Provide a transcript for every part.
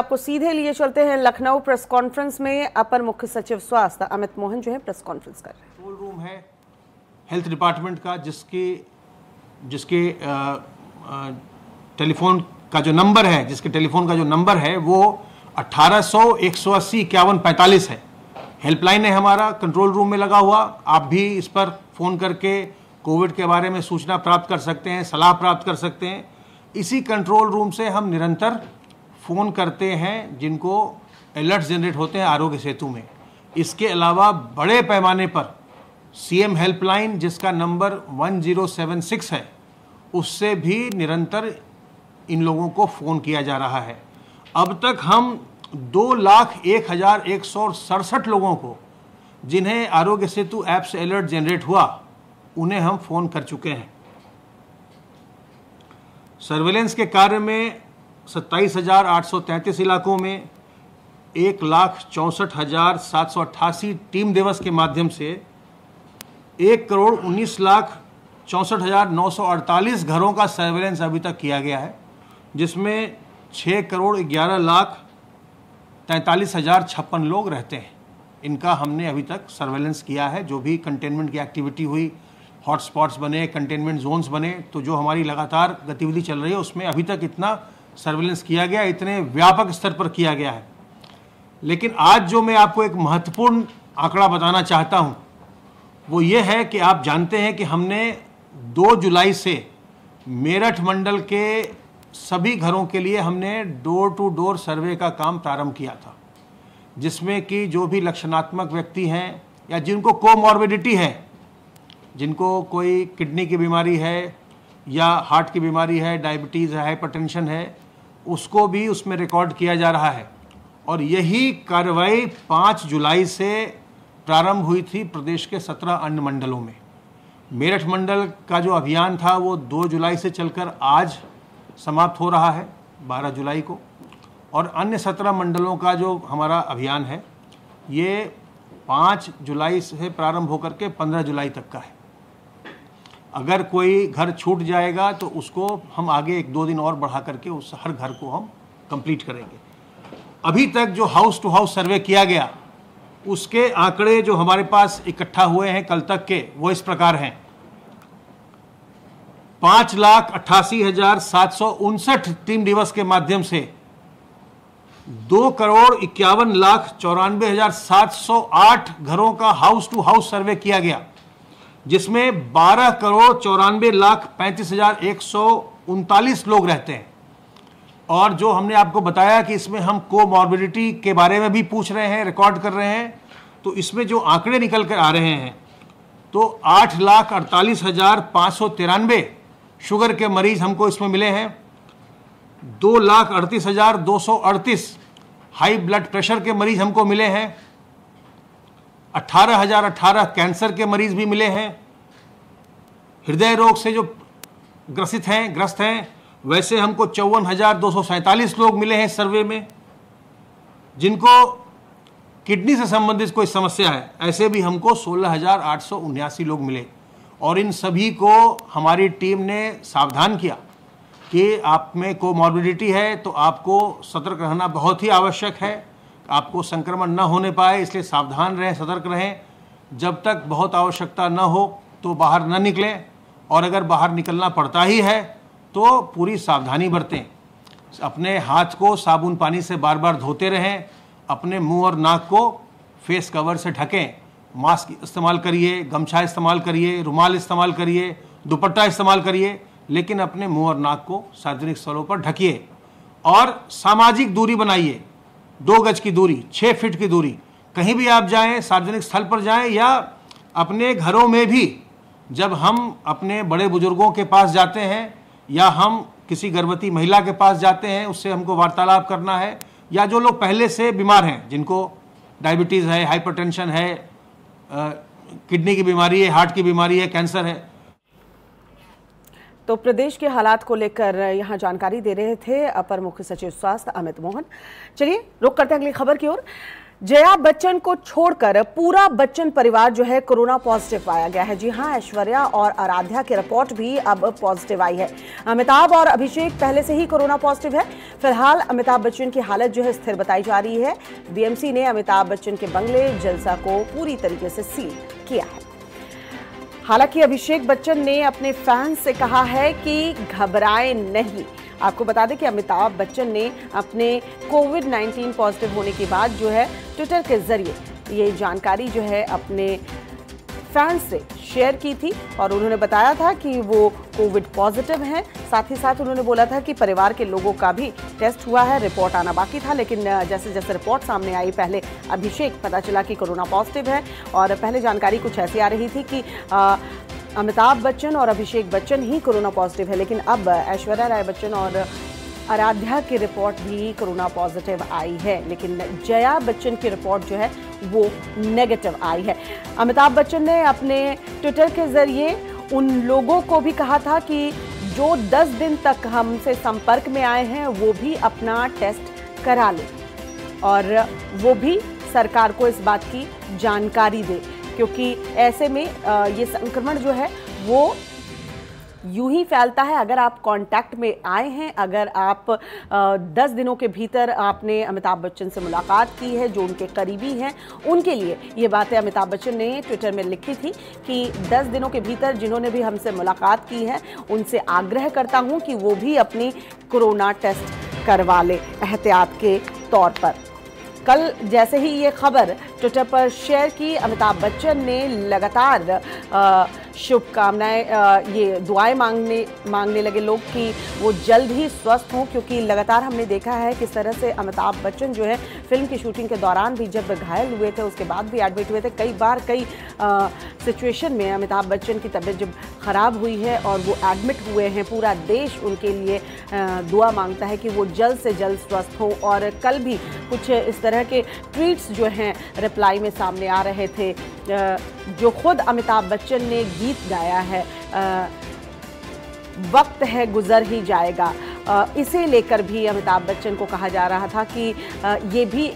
आपको सीधे लिए चलते हैं लखनऊ प्रेस कॉन्फ्रेंस में अपर मुख्य सचिव स्वास्थ्य अमित मोहन जो है प्रेस कॉन्फ्रेंस कर रहे हैं रूम है हेल्थ डिपार्टमेंट का जिसके जिसके टेलीफोन का जो नंबर है जिसके टेलीफोन का जो नंबर है वो 1800 सौ इक्यावन पैंतालीस है हेल्पलाइन है हमारा कंट्रोल रूम में लगा हुआ आप भी इस पर फ़ोन करके कोविड के बारे में सूचना प्राप्त कर सकते हैं सलाह प्राप्त कर सकते हैं इसी कंट्रोल रूम से हम निरंतर फ़ोन करते हैं जिनको अलर्ट जनरेट होते हैं आरोग्य सेतु में इसके अलावा बड़े पैमाने पर सीएम हेल्पलाइन जिसका नंबर 1076 है उससे भी निरंतर इन लोगों को फ़ोन किया जा रहा है अब तक हम दो लाख एक हज़ार एक सौ सड़सठ लोगों को जिन्हें आरोग्य सेतु ऐप से अलर्ट जनरेट हुआ उन्हें हम फ़ोन कर चुके हैं सर्वेलेंस के कार्य में सत्ताईस हज़ार आठ सौ तैंतीस इलाकों में एक लाख चौंसठ हज़ार सात सौ अट्ठासी टीम दिवस के माध्यम से एक करोड़ उन्नीस लाख चौंसठ हज़ार नौ सौ अड़तालीस घरों का सर्वेलेंस अभी तक किया गया है जिसमें छः करोड़ ग्यारह लाख तैंतालीस हज़ार छप्पन लोग रहते हैं इनका हमने अभी तक सर्वेलेंस किया है जो भी कंटेनमेंट की एक्टिविटी हुई हॉटस्पॉट्स बने कंटेनमेंट जोन्स बने तो जो हमारी लगातार गतिविधि चल रही है उसमें अभी तक इतना सर्वेलेंस किया गया इतने व्यापक स्तर पर किया गया है लेकिन आज जो मैं आपको एक महत्वपूर्ण आंकड़ा बताना चाहता हूं वो ये है कि आप जानते हैं कि हमने 2 जुलाई से मेरठ मंडल के सभी घरों के लिए हमने डोर टू डोर सर्वे का काम प्रारंभ किया था जिसमें कि जो भी लक्षणात्मक व्यक्ति हैं या जिनको कोमॉर्बिडिटी है जिनको कोई किडनी की बीमारी है या हार्ट की बीमारी है डायबिटीज़ है हाइपरटेंशन है उसको भी उसमें रिकॉर्ड किया जा रहा है और यही कार्रवाई पाँच जुलाई से प्रारंभ हुई थी प्रदेश के सत्रह अन्य मंडलों में मेरठ मंडल का जो अभियान था वो दो जुलाई से चलकर आज समाप्त हो रहा है बारह जुलाई को और अन्य सत्रह मंडलों का जो हमारा अभियान है ये पाँच जुलाई से प्रारंभ होकर के पंद्रह जुलाई तक का है अगर कोई घर छूट जाएगा तो उसको हम आगे एक दो दिन और बढ़ा करके उस हर घर को हम कंप्लीट करेंगे अभी तक जो हाउस टू हाउस सर्वे किया गया उसके आंकड़े जो हमारे पास इकट्ठा हुए हैं कल तक के वो इस प्रकार हैं पाँच लाख अट्ठासी हजार सात सौ उनसठ टीम दिवस के माध्यम से दो करोड़ इक्यावन लाख चौरानवे हजार सात सौ आठ घरों का हाउस टू हाउस सर्वे किया गया जिसमें बारह करोड़ चौरानवे लाख पैंतीस हजार एक सौ उनतालीस लोग रहते हैं और जो हमने आपको बताया कि इसमें हम कोमॉर्बिडिटी के बारे में भी पूछ रहे हैं रिकॉर्ड कर रहे हैं तो इसमें जो आंकड़े निकल कर आ रहे हैं तो आठ लाख अड़तालीस हजार पाँच सौ तिरानवे शुगर के मरीज हमको इसमें मिले हैं दो लाख अड़तीस हजार दो सौ अड़तीस हाई ब्लड प्रेशर के मरीज हमको मिले हैं अट्ठारह हजार अट्ठारह कैंसर के मरीज भी मिले हैं हृदय रोग से जो ग्रसित हैं ग्रस्त हैं वैसे हमको चौवन हजार दो सौ सैंतालीस लोग मिले हैं सर्वे में जिनको किडनी से संबंधित कोई समस्या है ऐसे भी हमको सोलह हजार आठ सौ उन्यासी लोग मिले और इन सभी को हमारी टीम ने सावधान किया कि आप में कोमॉर्बिडिटी है तो आपको सतर्क रहना बहुत ही आवश्यक है आपको संक्रमण न होने पाए इसलिए सावधान रहें सतर्क रहें जब तक बहुत आवश्यकता न हो तो बाहर न निकलें और अगर बाहर निकलना पड़ता ही है तो पूरी सावधानी बरतें अपने हाथ को साबुन पानी से बार बार धोते रहें अपने मुंह और नाक को फेस कवर से ढकें मास्क इस्तेमाल करिए गमछा इस्तेमाल करिए रुमाल इस्तेमाल करिए दुपट्टा इस्तेमाल करिए लेकिन अपने मुंह और नाक को सार्वजनिक स्थलों पर ढकिए और सामाजिक दूरी बनाइए दो गज की दूरी छः फीट की दूरी कहीं भी आप जाएं सार्वजनिक स्थल पर जाएं या अपने घरों में भी जब हम अपने बड़े बुजुर्गों के पास जाते हैं या हम किसी गर्भवती महिला के पास जाते हैं उससे हमको वार्तालाप करना है या जो लोग पहले से बीमार हैं जिनको डायबिटीज़ है हाइपरटेंशन है किडनी की बीमारी है हार्ट की बीमारी है कैंसर है तो प्रदेश के हालात को लेकर यहाँ जानकारी दे रहे थे अपर मुख्य सचिव स्वास्थ्य अमित मोहन चलिए रुक करते हैं अगली खबर की ओर जया बच्चन को छोड़कर पूरा बच्चन परिवार जो है कोरोना पॉजिटिव पाया गया है जी हाँ ऐश्वर्या और आराध्या की रिपोर्ट भी अब पॉजिटिव आई है अमिताभ और अभिषेक पहले से ही कोरोना पॉजिटिव है फिलहाल अमिताभ बच्चन की हालत जो है स्थिर बताई जा रही है बीएमसी ने अमिताभ बच्चन के बंगले जलसा को पूरी तरीके से सील किया है हालांकि अभिषेक बच्चन ने अपने फैंस से कहा है कि घबराए नहीं आपको बता दें कि अमिताभ बच्चन ने अपने कोविड 19 पॉजिटिव होने के बाद जो है ट्विटर के जरिए ये जानकारी जो है अपने फैंस से शेयर की थी और उन्होंने बताया था कि वो कोविड पॉजिटिव हैं साथ ही साथ उन्होंने बोला था कि परिवार के लोगों का भी टेस्ट हुआ है रिपोर्ट आना बाकी था लेकिन जैसे जैसे रिपोर्ट सामने आई पहले अभिषेक पता चला कि कोरोना पॉजिटिव है और पहले जानकारी कुछ ऐसी आ रही थी कि आ, अमिताभ बच्चन और अभिषेक बच्चन ही कोरोना पॉजिटिव है लेकिन अब ऐश्वर्या राय बच्चन और आराध्या की रिपोर्ट भी कोरोना पॉजिटिव आई है लेकिन जया बच्चन की रिपोर्ट जो है वो नेगेटिव आई है अमिताभ बच्चन ने अपने ट्विटर के जरिए उन लोगों को भी कहा था कि जो 10 दिन तक हमसे संपर्क में आए हैं वो भी अपना टेस्ट करा लें और वो भी सरकार को इस बात की जानकारी दे क्योंकि ऐसे में ये संक्रमण जो है वो यूं ही फैलता है अगर आप कांटेक्ट में आए हैं अगर आप दस दिनों के भीतर आपने अमिताभ बच्चन से मुलाकात की है जो उनके करीबी हैं उनके लिए ये बातें अमिताभ बच्चन ने ट्विटर में लिखी थी कि दस दिनों के भीतर जिन्होंने भी हमसे मुलाकात की है उनसे आग्रह करता हूँ कि वो भी अपनी कोरोना टेस्ट करवा लें एहतियात के तौर पर कल जैसे ही ये खबर ट्विटर पर शेयर की अमिताभ बच्चन ने लगातार शुभकामनाएं ये दुआएं मांगने मांगने लगे लोग कि वो जल्द ही स्वस्थ हों क्योंकि लगातार हमने देखा है किस तरह से अमिताभ बच्चन जो है फिल्म की शूटिंग के दौरान भी जब घायल हुए थे उसके बाद भी एडमिट हुए थे कई बार कई सिचुएशन में अमिताभ बच्चन की तबीयत जब ख़राब हुई है और वो एडमिट हुए हैं पूरा देश उनके लिए दुआ मांगता है कि वो जल्द से जल्द स्वस्थ हों और कल भी कुछ इस तरह के ट्वीट्स जो हैं रिप्लाई में सामने आ रहे थे जो खुद अमिताभ बच्चन ने गीत गाया है वक्त है गुजर ही जाएगा इसे लेकर भी अमिताभ बच्चन को कहा जा रहा था कि ये भी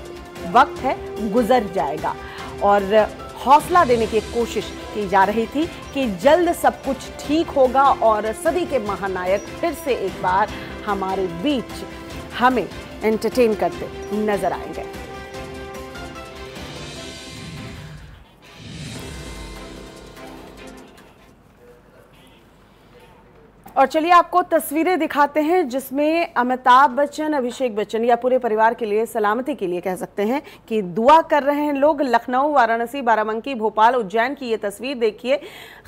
वक्त है गुजर जाएगा और हौसला देने की कोशिश की जा रही थी कि जल्द सब कुछ ठीक होगा और सदी के महानायक फिर से एक बार हमारे बीच हमें एंटरटेन करते नजर आएंगे और चलिए आपको तस्वीरें दिखाते हैं जिसमें अमिताभ बच्चन अभिषेक बच्चन या पूरे परिवार के लिए सलामती के लिए कह सकते हैं कि दुआ कर रहे हैं लोग लखनऊ वाराणसी बाराबंकी भोपाल उज्जैन की ये तस्वीर देखिए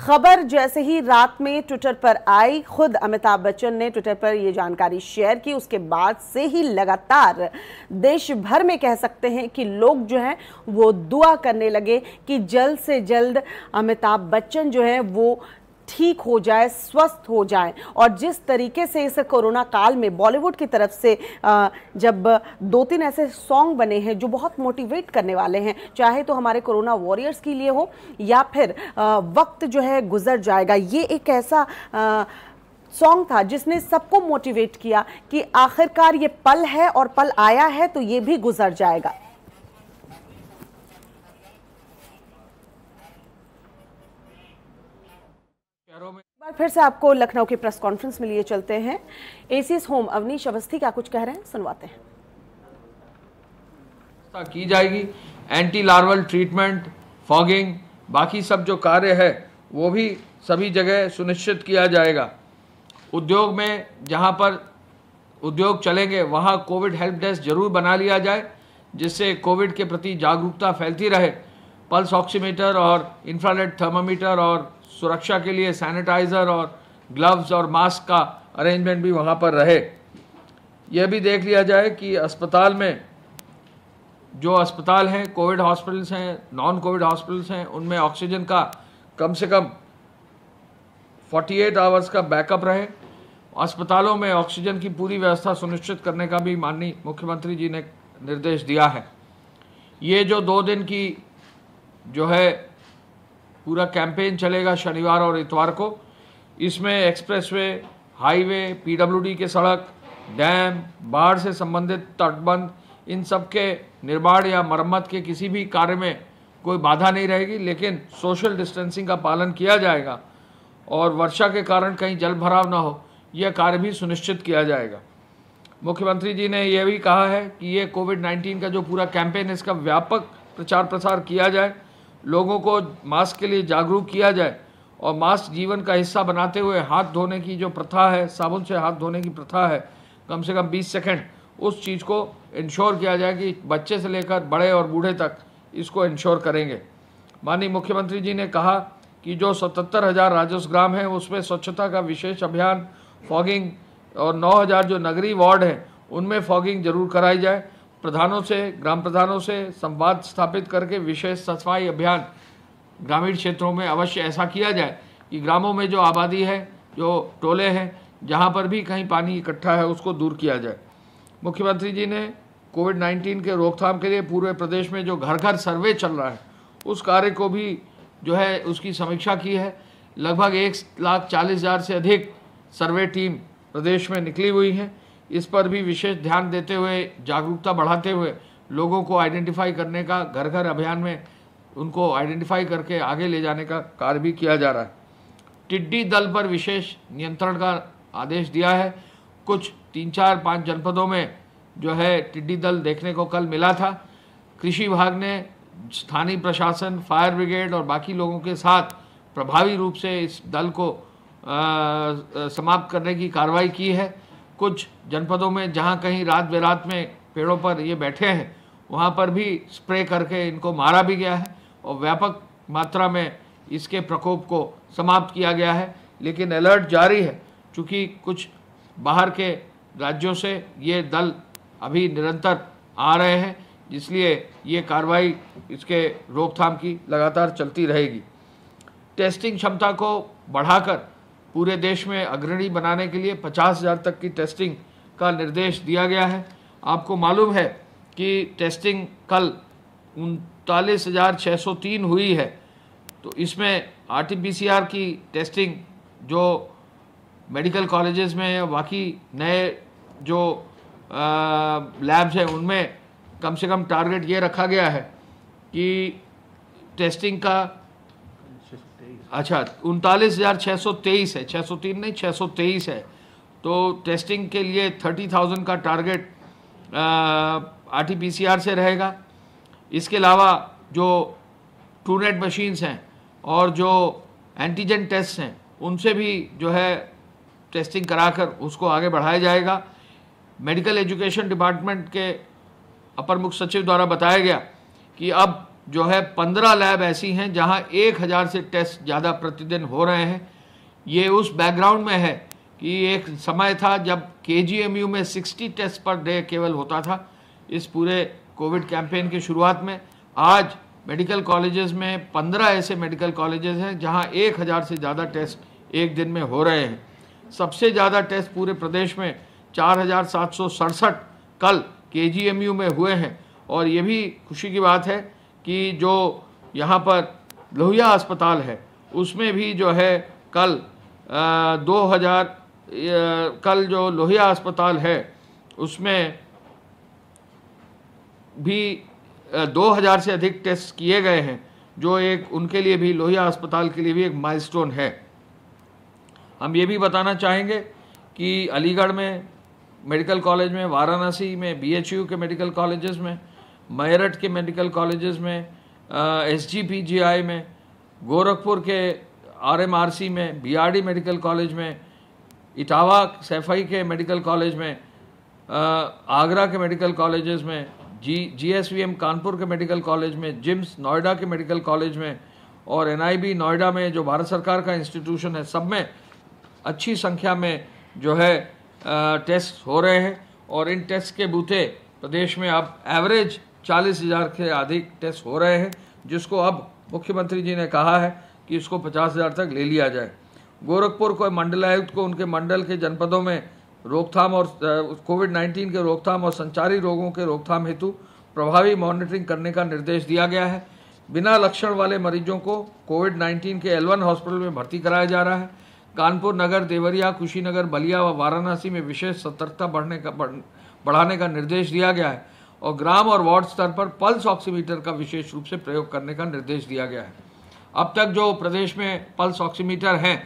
खबर जैसे ही रात में ट्विटर पर आई खुद अमिताभ बच्चन ने ट्विटर पर यह जानकारी शेयर की उसके बाद से ही लगातार देश भर में कह सकते हैं कि लोग जो हैं वो दुआ करने लगे कि जल्द से जल्द अमिताभ बच्चन जो हैं वो ठीक हो जाए स्वस्थ हो जाए और जिस तरीके से इस कोरोना काल में बॉलीवुड की तरफ से जब दो तीन ऐसे सॉन्ग बने हैं जो बहुत मोटिवेट करने वाले हैं चाहे तो हमारे कोरोना वॉरियर्स के लिए हो या फिर वक्त जो है गुजर जाएगा ये एक ऐसा सॉन्ग था जिसने सबको मोटिवेट किया कि आखिरकार ये पल है और पल आया है तो ये भी गुजर जाएगा एक बार फिर से आपको लखनऊ की प्रेस कॉन्फ्रेंस में लिए चलते हैं एसीएस होम अवनीश अवस्थी क्या कुछ कह रहे हैं सुनवाते हैं की जाएगी एंटी लार्वल ट्रीटमेंट फॉगिंग बाकी सब जो कार्य है वो भी सभी जगह सुनिश्चित किया जाएगा उद्योग में जहाँ पर उद्योग चलेंगे वहाँ कोविड हेल्प डेस्क जरूर बना लिया जाए जिससे कोविड के प्रति जागरूकता फैलती रहे पल्स ऑक्सीमीटर और इंफ्रानेट थर्मामीटर और सुरक्षा के लिए सैनिटाइज़र और ग्लव्स और मास्क का अरेंजमेंट भी वहाँ पर रहे यह भी देख लिया जाए कि अस्पताल में जो अस्पताल हैं कोविड हॉस्पिटल्स हैं नॉन कोविड हॉस्पिटल्स हैं उनमें ऑक्सीजन का कम से कम 48 आवर्स का बैकअप रहे अस्पतालों में ऑक्सीजन की पूरी व्यवस्था सुनिश्चित करने का भी माननीय मुख्यमंत्री जी ने निर्देश दिया है ये जो दो दिन की जो है पूरा कैंपेन चलेगा शनिवार और इतवार को इसमें एक्सप्रेसवे हाईवे पीडब्ल्यूडी के सड़क डैम बाढ़ से संबंधित तटबंध इन सब के निर्माण या मरम्मत के किसी भी कार्य में कोई बाधा नहीं रहेगी लेकिन सोशल डिस्टेंसिंग का पालन किया जाएगा और वर्षा के कारण कहीं जल भराव ना हो यह कार्य भी सुनिश्चित किया जाएगा मुख्यमंत्री जी ने यह भी कहा है कि ये कोविड 19 का जो पूरा कैंपेन है इसका व्यापक प्रचार प्रसार किया जाए लोगों को मास्क के लिए जागरूक किया जाए और मास्क जीवन का हिस्सा बनाते हुए हाथ धोने की जो प्रथा है साबुन से हाथ धोने की प्रथा है कम से कम 20 सेकंड उस चीज़ को इंश्योर किया जाए कि बच्चे से लेकर बड़े और बूढ़े तक इसको इंश्योर करेंगे माननीय मुख्यमंत्री जी ने कहा कि जो सतहत्तर हज़ार राजस्व ग्राम हैं उसमें स्वच्छता का विशेष अभियान फॉगिंग और नौ जो नगरीय वार्ड हैं उनमें फॉगिंग जरूर कराई जाए प्रधानों से ग्राम प्रधानों से संवाद स्थापित करके विशेष सफाई अभियान ग्रामीण क्षेत्रों में अवश्य ऐसा किया जाए कि ग्रामों में जो आबादी है जो टोले हैं जहाँ पर भी कहीं पानी इकट्ठा है उसको दूर किया जाए मुख्यमंत्री जी ने कोविड 19 के रोकथाम के लिए पूरे प्रदेश में जो घर घर सर्वे चल रहा है उस कार्य को भी जो है उसकी समीक्षा की है लगभग एक लाख चालीस हज़ार से अधिक सर्वे टीम प्रदेश में निकली हुई हैं इस पर भी विशेष ध्यान देते हुए जागरूकता बढ़ाते हुए लोगों को आइडेंटिफाई करने का घर घर अभियान में उनको आइडेंटिफाई करके आगे ले जाने का कार्य भी किया जा रहा है टिड्डी दल पर विशेष नियंत्रण का आदेश दिया है कुछ तीन चार पाँच जनपदों में जो है टिड्डी दल देखने को कल मिला था कृषि विभाग ने स्थानीय प्रशासन फायर ब्रिगेड और बाकी लोगों के साथ प्रभावी रूप से इस दल को आ, समाप्त करने की कार्रवाई की है कुछ जनपदों में जहाँ कहीं रात बेरात में पेड़ों पर ये बैठे हैं वहाँ पर भी स्प्रे करके इनको मारा भी गया है और व्यापक मात्रा में इसके प्रकोप को समाप्त किया गया है लेकिन अलर्ट जारी है चूँकि कुछ बाहर के राज्यों से ये दल अभी निरंतर आ रहे हैं इसलिए ये कार्रवाई इसके रोकथाम की लगातार चलती रहेगी टेस्टिंग क्षमता को बढ़ाकर पूरे देश में अग्रणी बनाने के लिए पचास हज़ार तक की टेस्टिंग का निर्देश दिया गया है आपको मालूम है कि टेस्टिंग कल उनतालीस हज़ार छः सौ तीन हुई है तो इसमें आर की टेस्टिंग जो मेडिकल कॉलेजेस में या बाकी नए जो लैब्स हैं उनमें कम से कम टारगेट ये रखा गया है कि टेस्टिंग का अच्छा उनतालीस हज़ार छः सौ तेईस है छः सौ तीन नहीं छः सौ तेईस है तो टेस्टिंग के लिए थर्टी थाउजेंड का target R T P C R से रहेगा इसके अलावा जो ट्रूनेट मशीन्स हैं और जो एंटीजन टेस्ट हैं उनसे भी जो है टेस्टिंग कराकर उसको आगे बढ़ाया जाएगा मेडिकल एजुकेशन डिपार्टमेंट के अपर मुख्य सचिव द्वारा बताया गया कि अब जो है पंद्रह लैब ऐसी हैं जहां एक हज़ार से टेस्ट ज़्यादा प्रतिदिन हो रहे हैं ये उस बैकग्राउंड में है कि एक समय था जब के में सिक्सटी टेस्ट पर डे केवल होता था इस पूरे कोविड कैंपेन की शुरुआत में आज मेडिकल कॉलेजेस में पंद्रह ऐसे मेडिकल कॉलेजेस हैं जहां एक हज़ार से ज़्यादा टेस्ट एक दिन में हो रहे हैं सबसे ज़्यादा टेस्ट पूरे प्रदेश में चार हज़ार सात सौ सड़सठ कल के में हुए हैं और ये भी खुशी की बात है कि जो यहाँ पर लोहिया अस्पताल है उसमें भी जो है कल दो हज़ार कल जो लोहिया अस्पताल है उसमें भी दो हज़ार से अधिक टेस्ट किए गए हैं जो एक उनके लिए भी लोहिया अस्पताल के लिए भी एक माइलस्टोन है हम ये भी बताना चाहेंगे कि अलीगढ़ में मेडिकल कॉलेज में वाराणसी में बीएचयू के मेडिकल कॉलेजेस में मेरठ के मेडिकल कॉलेजेस में S G P G I में गोरखपुर के आर एम आर सी में B R D medical college में इटावा सैफई के मेडिकल कॉलेज में आगरा के मेडिकल कॉलेजेस में G G S V M Kanpur के मेडिकल कॉलेज में जिम्स नोएडा के मेडिकल कॉलेज में और एन आई बी नोएडा में जो भारत सरकार का इंस्टीट्यूशन है सब में अच्छी संख्या में जो है टेस्ट हो रहे हैं और इन टेस्ट के बूते प्रदेश में अब एवरेज चालीस हज़ार के अधिक टेस्ट हो रहे हैं जिसको अब मुख्यमंत्री जी ने कहा है कि इसको पचास हज़ार तक ले लिया जाए गोरखपुर को मंडलायुक्त को उनके मंडल के जनपदों में रोकथाम और कोविड नाइन्टीन के रोकथाम और संचारी रोगों के रोकथाम हेतु प्रभावी मॉनिटरिंग करने का निर्देश दिया गया है बिना लक्षण वाले मरीजों को कोविड नाइन्टीन के एलवन हॉस्पिटल में भर्ती कराया जा रहा है कानपुर नगर देवरिया कुशीनगर बलिया व वा वाराणसी में विशेष सतर्कता बढ़ने का बढ़ाने का निर्देश दिया गया है और ग्राम और वार्ड स्तर पर पल्स ऑक्सीमीटर का विशेष रूप से प्रयोग करने का निर्देश दिया गया है अब तक जो प्रदेश में पल्स ऑक्सीमीटर हैं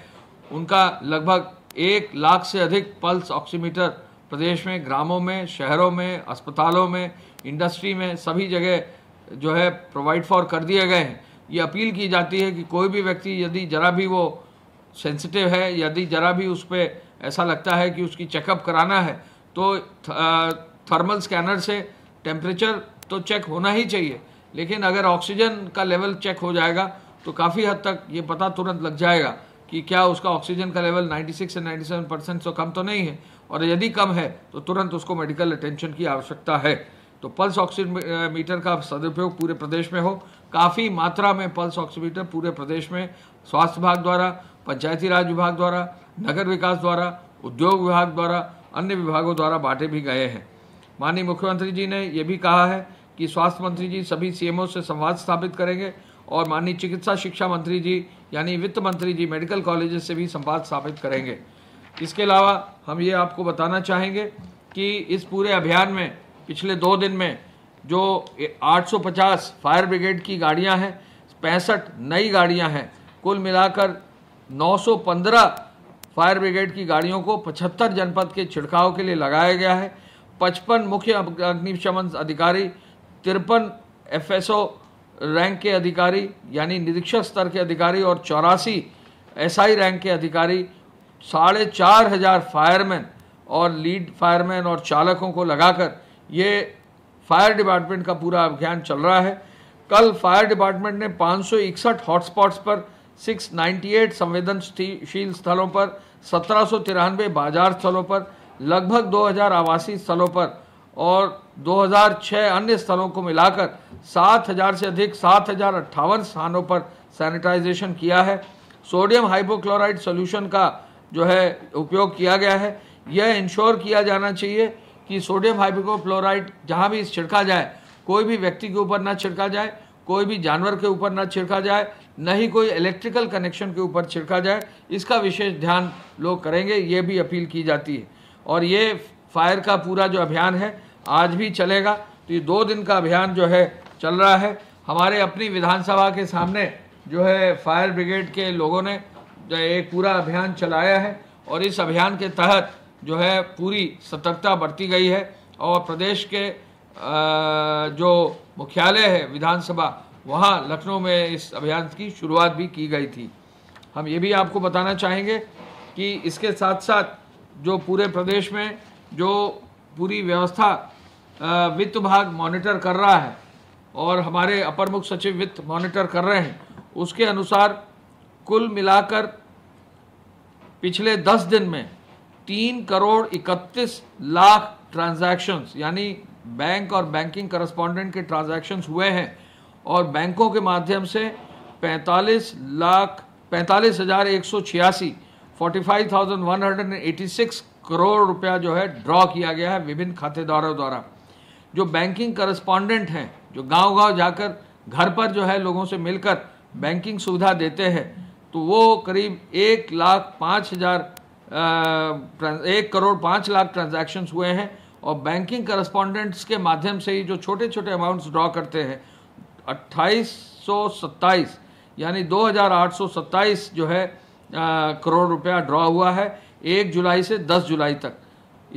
उनका लगभग एक लाख से अधिक पल्स ऑक्सीमीटर प्रदेश में ग्रामों में शहरों में अस्पतालों में इंडस्ट्री में सभी जगह जो है प्रोवाइड फॉर कर दिए गए हैं ये अपील की जाती है कि कोई भी व्यक्ति यदि ज़रा भी वो सेंसिटिव है यदि ज़रा भी उस पर ऐसा लगता है कि उसकी चेकअप कराना है तो थर्मल स्कैनर से टेम्परेचर तो चेक होना ही चाहिए लेकिन अगर ऑक्सीजन का लेवल चेक हो जाएगा तो काफ़ी हद तक ये पता तुरंत लग जाएगा कि क्या उसका ऑक्सीजन का लेवल 96 या 97 परसेंट से कम तो नहीं है और यदि कम है तो तुरंत उसको मेडिकल अटेंशन की आवश्यकता है तो पल्स ऑक्सीमीटर का सदुपयोग पूरे प्रदेश में हो काफ़ी मात्रा में पल्स ऑक्सीमीटर पूरे प्रदेश में स्वास्थ्य विभाग द्वारा पंचायती राज विभाग द्वारा नगर विकास द्वारा उद्योग विभाग द्वारा अन्य विभागों द्वारा बांटे भी गए हैं माननीय मुख्यमंत्री जी ने यह भी कहा है कि स्वास्थ्य मंत्री जी सभी सीएमओ से संवाद स्थापित करेंगे और माननीय चिकित्सा शिक्षा मंत्री जी यानी वित्त मंत्री जी मेडिकल कॉलेज से भी संवाद स्थापित करेंगे इसके अलावा हम ये आपको बताना चाहेंगे कि इस पूरे अभियान में पिछले दो दिन में जो 850 फायर ब्रिगेड की गाड़ियां हैं पैंसठ नई गाड़ियां हैं कुल मिलाकर 915 फायर ब्रिगेड की गाड़ियों को 75 जनपद के छिड़काव के लिए लगाया गया है पचपन मुख्य अग्निशमन अधिकारी तिरपन एफएसओ रैंक के अधिकारी यानी निरीक्षक स्तर के अधिकारी और चौरासी एसआई रैंक के अधिकारी साढ़े चार हजार फायरमैन और लीड फायरमैन और चालकों को लगाकर ये फायर डिपार्टमेंट का पूरा अभियान चल रहा है कल फायर डिपार्टमेंट ने पाँच हॉटस्पॉट्स पर 698 संवेदनशील स्थलों पर सत्रह बाजार स्थलों पर लगभग 2000 आवासीय स्थलों पर और 2006 अन्य स्थलों को मिलाकर 7000 से अधिक सात स्थानों पर सैनिटाइजेशन किया है सोडियम हाइपोक्लोराइड सोल्यूशन का जो है उपयोग किया गया है यह इंश्योर किया जाना चाहिए कि सोडियम हाइपोक्लोराइड जहाँ भी छिड़का जाए कोई भी व्यक्ति के ऊपर ना छिड़का जाए कोई भी जानवर के ऊपर ना छिड़का जाए न ही कोई इलेक्ट्रिकल कनेक्शन के ऊपर छिड़का जाए इसका विशेष ध्यान लोग करेंगे ये भी अपील की जाती है और ये फायर का पूरा जो अभियान है आज भी चलेगा तो ये दो दिन का अभियान जो है चल रहा है हमारे अपनी विधानसभा के सामने जो है फायर ब्रिगेड के लोगों ने एक पूरा अभियान चलाया है और इस अभियान के तहत जो है पूरी सतर्कता बरती गई है और प्रदेश के जो मुख्यालय है विधानसभा वहाँ लखनऊ में इस अभियान की शुरुआत भी की गई थी हम ये भी आपको बताना चाहेंगे कि इसके साथ साथ जो पूरे प्रदेश में जो पूरी व्यवस्था वित्त विभाग मॉनिटर कर रहा है और हमारे अपर मुख्य सचिव वित्त मॉनिटर कर रहे हैं उसके अनुसार कुल मिलाकर पिछले दस दिन में तीन करोड़ इकतीस लाख ट्रांजैक्शंस यानी बैंक और बैंकिंग करस्पॉन्डेंट के ट्रांजैक्शंस हुए हैं और बैंकों के माध्यम से 45 लाख पैंतालीस हज़ार एक सौ छियासी 45,186 करोड़ रुपया जो है ड्रॉ किया गया है विभिन्न खातेदारों द्वारा जो बैंकिंग करस्पॉन्डेंट हैं जो गांव-गांव जाकर घर पर जो है लोगों से मिलकर बैंकिंग सुविधा देते हैं तो वो करीब एक लाख पाँच हज़ार एक करोड़ पाँच लाख ट्रांजैक्शंस हुए हैं और बैंकिंग करस्पॉन्डेंट्स के माध्यम से ही जो छोटे छोटे अमाउंट्स ड्रॉ करते हैं अट्ठाईस यानी दो जो है करोड़ रुपया ड्रॉ हुआ है एक जुलाई से दस जुलाई तक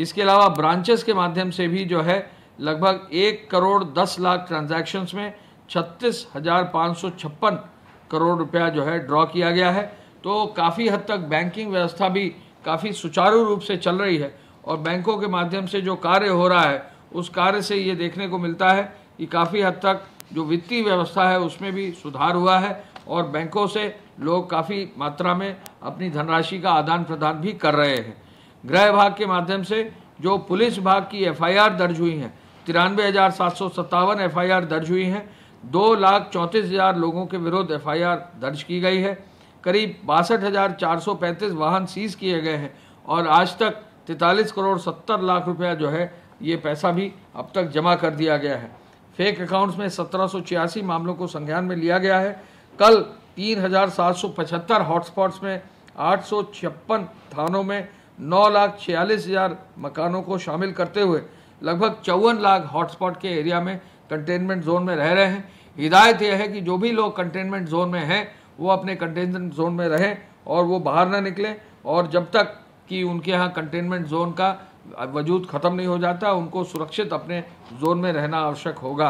इसके अलावा ब्रांचेस के माध्यम से भी जो है लगभग एक करोड़ दस लाख ट्रांजैक्शंस में छत्तीस हज़ार पाँच सौ छप्पन करोड़ रुपया जो है ड्रॉ किया गया है तो काफ़ी हद तक बैंकिंग व्यवस्था भी काफ़ी सुचारू रूप से चल रही है और बैंकों के माध्यम से जो कार्य हो रहा है उस कार्य से ये देखने को मिलता है कि काफ़ी हद तक जो वित्तीय व्यवस्था है उसमें भी सुधार हुआ है और बैंकों से लोग काफ़ी मात्रा में अपनी धनराशि का आदान प्रदान भी कर रहे हैं गृह भाग के माध्यम से जो पुलिस भाग की एफआईआर दर्ज हुई है तिरानवे हज़ार सात सौ सत्तावन एफ दर्ज हुई हैं दो लाख चौंतीस हज़ार लोगों के विरुद्ध एफ दर्ज की गई है करीब बासठ हज़ार चार सौ पैंतीस वाहन सीज किए गए हैं और आज तक तैतालीस करोड़ सत्तर लाख रुपया जो है ये पैसा भी अब तक जमा कर दिया गया है फेक अकाउंट्स में सत्रह मामलों को संज्ञान में लिया गया है कल तीन हजार सात सौ पचहत्तर हॉटस्पॉट्स में आठ सौ छप्पन थानों में नौ लाख छियालीस हजार मकानों को शामिल करते हुए लगभग चौवन लाख हॉटस्पॉट के एरिया में कंटेनमेंट जोन में रह रहे हैं हिदायत यह है कि जो भी लोग कंटेनमेंट जोन में हैं वो अपने कंटेनमेंट जोन में रहें और वो बाहर ना निकलें और जब तक कि उनके यहाँ कंटेनमेंट जोन का वजूद ख़त्म नहीं हो जाता उनको सुरक्षित अपने जोन में रहना आवश्यक होगा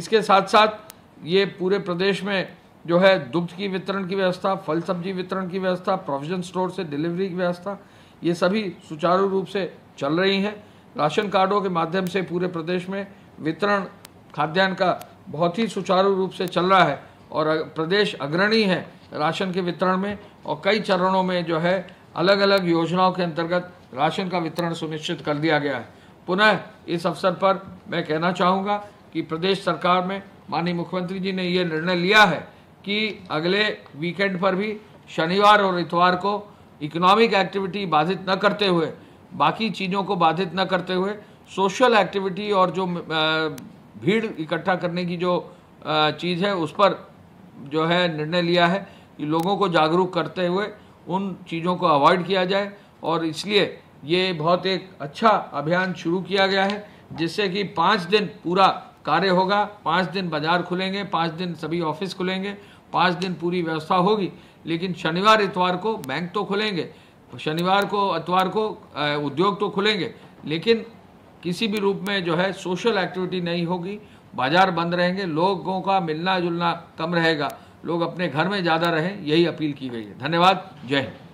इसके साथ साथ ये पूरे प्रदेश में जो है दुग्ध की वितरण की व्यवस्था फल सब्जी वितरण की व्यवस्था प्रोविजन स्टोर से डिलीवरी की व्यवस्था ये सभी सुचारू रूप से चल रही हैं राशन कार्डों के माध्यम से पूरे प्रदेश में वितरण खाद्यान्न का बहुत ही सुचारू रूप से चल रहा है और प्रदेश अग्रणी है राशन के वितरण में और कई चरणों में जो है अलग अलग योजनाओं के अंतर्गत राशन का वितरण सुनिश्चित कर दिया गया है पुनः इस अवसर पर मैं कहना चाहूँगा कि प्रदेश सरकार में माननीय मुख्यमंत्री जी ने ये निर्णय लिया है कि अगले वीकेंड पर भी शनिवार और इतवार को इकोनॉमिक एक्टिविटी बाधित न करते हुए बाकी चीज़ों को बाधित न करते हुए सोशल एक्टिविटी और जो भीड़ इकट्ठा करने की जो चीज़ है उस पर जो है निर्णय लिया है कि लोगों को जागरूक करते हुए उन चीज़ों को अवॉइड किया जाए और इसलिए ये बहुत एक अच्छा अभियान शुरू किया गया है जिससे कि पाँच दिन पूरा कार्य होगा पाँच दिन बाजार खुलेंगे पाँच दिन सभी ऑफिस खुलेंगे पाँच दिन पूरी व्यवस्था होगी लेकिन शनिवार इतवार को बैंक तो खुलेंगे शनिवार को इतवार को उद्योग तो खुलेंगे लेकिन किसी भी रूप में जो है सोशल एक्टिविटी नहीं होगी बाजार बंद रहेंगे लोगों का मिलना जुलना कम रहेगा लोग अपने घर में ज़्यादा रहें यही अपील की गई है धन्यवाद जय हिंद